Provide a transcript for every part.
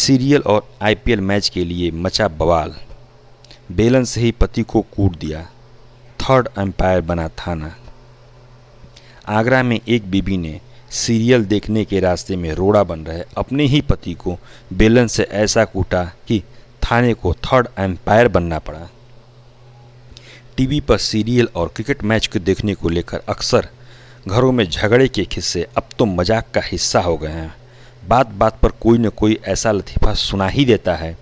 serial और IPL match के लिए मचा बवाल बेलन से ही पति को कूट दिया थर्ड एम्पायर बना थाना आगरा में एक बीबी ने सीरियल देखने के रास्ते में रोड़ा बन रहे अपने ही पति को बेलन से ऐसा कूटा कि थाने को थर्ड एम्पायर बनना पड़ा टीवी पर सीरियल और क्रिकेट मैच को देखने को लेकर अक्सर घरों में झगड़े के खिस्से अब तो मजाक का हिस्सा हो गए हैं बात बात पर कोई न कोई ऐसा लतीफ़ा सुना ही देता है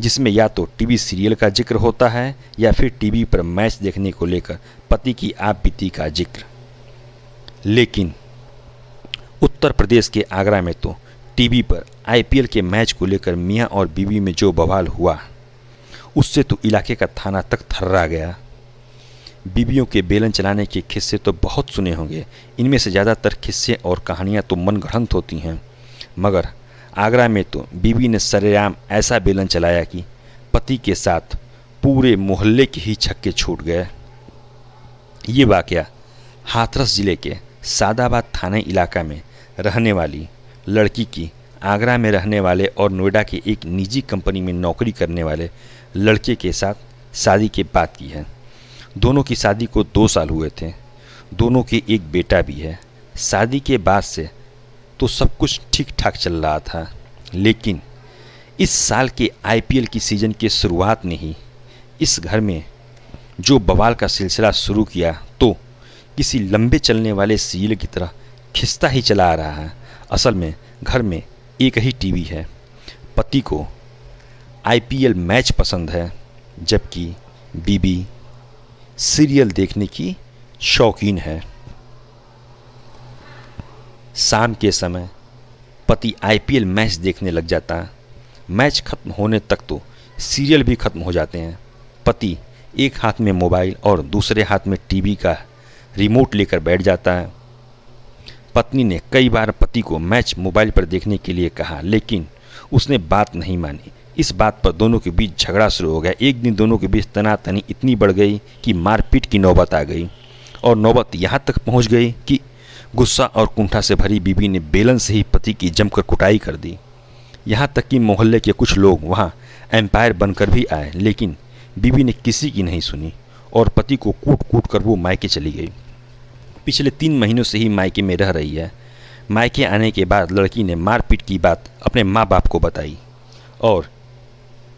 जिसमें या तो टीवी सीरियल का जिक्र होता है या फिर टीवी पर मैच देखने को लेकर पति की आप बीती का जिक्र लेकिन उत्तर प्रदेश के आगरा में तो टीवी पर आईपीएल के मैच को लेकर मियाँ और बीवी में जो बवाल हुआ उससे तो इलाके का थाना तक थर्रा गया बीवियों के बेलन चलाने के किस्से तो बहुत सुने होंगे इनमें से ज़्यादातर किस्से और कहानियाँ तो मनगढ़ंत होती हैं मगर आगरा में तो बीवी ने सरेआम ऐसा बेलन चलाया कि पति के साथ पूरे मोहल्ले के ही छक्के छूट गए ये वाक्य हाथरस ज़िले के सादाबाद थाने इलाका में रहने वाली लड़की की आगरा में रहने वाले और नोएडा के एक निजी कंपनी में नौकरी करने वाले लड़के के साथ शादी के बाद की है दोनों की शादी को दो साल हुए थे दोनों के एक बेटा भी है शादी के बाद से तो सब कुछ ठीक ठाक चल रहा था लेकिन इस साल के आईपीएल की सीज़न के शुरुआत ने ही इस घर में जो बवाल का सिलसिला शुरू किया तो किसी लंबे चलने वाले सील की तरह खिसता ही चला आ रहा है असल में घर में एक ही टीवी है पति को आईपीएल मैच पसंद है जबकि बीबी सीरियल देखने की शौकीन है शाम के समय पति आईपीएल मैच देखने लग जाता है मैच खत्म होने तक तो सीरियल भी खत्म हो जाते हैं पति एक हाथ में मोबाइल और दूसरे हाथ में टीवी का रिमोट लेकर बैठ जाता है पत्नी ने कई बार पति को मैच मोबाइल पर देखने के लिए कहा लेकिन उसने बात नहीं मानी इस बात पर दोनों के बीच झगड़ा शुरू हो गया एक दिन दोनों के बीच तनातनी इतनी बढ़ गई कि मारपीट की नौबत आ गई और नौबत यहाँ तक पहुँच गई कि गुस्सा और कुंठा से भरी बीबी ने बेलन से ही पति की जमकर कुटाई कर दी यहाँ तक कि मोहल्ले के कुछ लोग वहाँ एम्पायर बनकर भी आए लेकिन बीबी ने किसी की नहीं सुनी और पति को कूट कूट कर वो मायके चली गई पिछले तीन महीनों से ही मायके में रह रही है मायके आने के बाद लड़की ने मारपीट की बात अपने माँ बाप को बताई और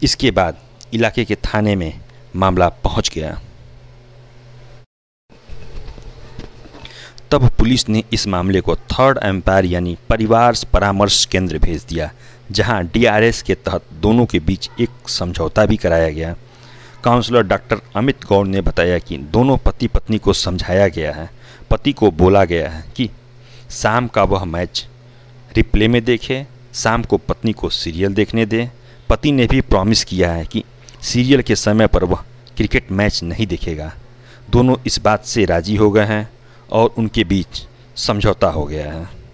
इसके बाद इलाके के थाने में मामला पहुँच गया तब पुलिस ने इस मामले को थर्ड एम्पायर यानी परिवार परामर्श केंद्र भेज दिया जहां डीआरएस के तहत दोनों के बीच एक समझौता भी कराया गया काउंसलर डॉक्टर अमित गौड़ ने बताया कि दोनों पति पत्नी को समझाया गया है पति को बोला गया है कि शाम का वह मैच रिप्ले में देखे शाम को पत्नी को सीरियल देखने दे पति ने भी प्रॉमिस किया है कि सीरियल के समय पर वह क्रिकेट मैच नहीं देखेगा दोनों इस बात से राजी हो गए हैं और उनके बीच समझौता हो गया है